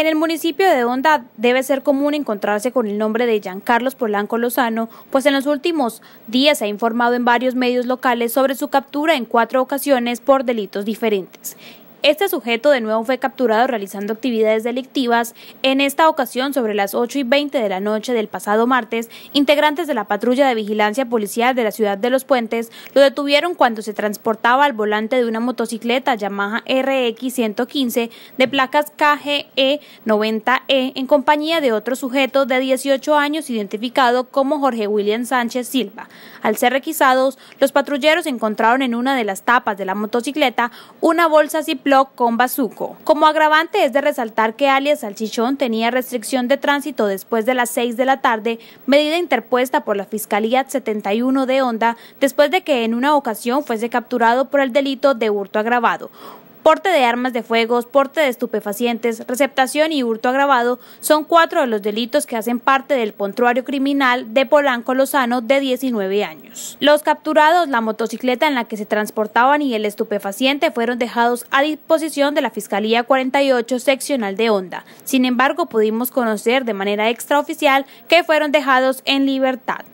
En el municipio de Onda debe ser común encontrarse con el nombre de Carlos Polanco Lozano, pues en los últimos días se ha informado en varios medios locales sobre su captura en cuatro ocasiones por delitos diferentes. Este sujeto de nuevo fue capturado realizando actividades delictivas, en esta ocasión sobre las 8 y 20 de la noche del pasado martes, integrantes de la patrulla de vigilancia policial de la ciudad de Los Puentes lo detuvieron cuando se transportaba al volante de una motocicleta Yamaha RX 115 de placas KGE 90E en compañía de otro sujeto de 18 años identificado como Jorge William Sánchez Silva. Al ser requisados, los patrulleros encontraron en una de las tapas de la motocicleta una bolsa con bazuco. Como agravante es de resaltar que alias Salchichón tenía restricción de tránsito después de las 6 de la tarde, medida interpuesta por la Fiscalía 71 de Onda, después de que en una ocasión fuese capturado por el delito de hurto agravado. Porte de armas de fuego, porte de estupefacientes, receptación y hurto agravado son cuatro de los delitos que hacen parte del pontuario criminal de Polanco Lozano de 19 años. Los capturados, la motocicleta en la que se transportaban y el estupefaciente fueron dejados a disposición de la Fiscalía 48 seccional de Onda. Sin embargo, pudimos conocer de manera extraoficial que fueron dejados en libertad.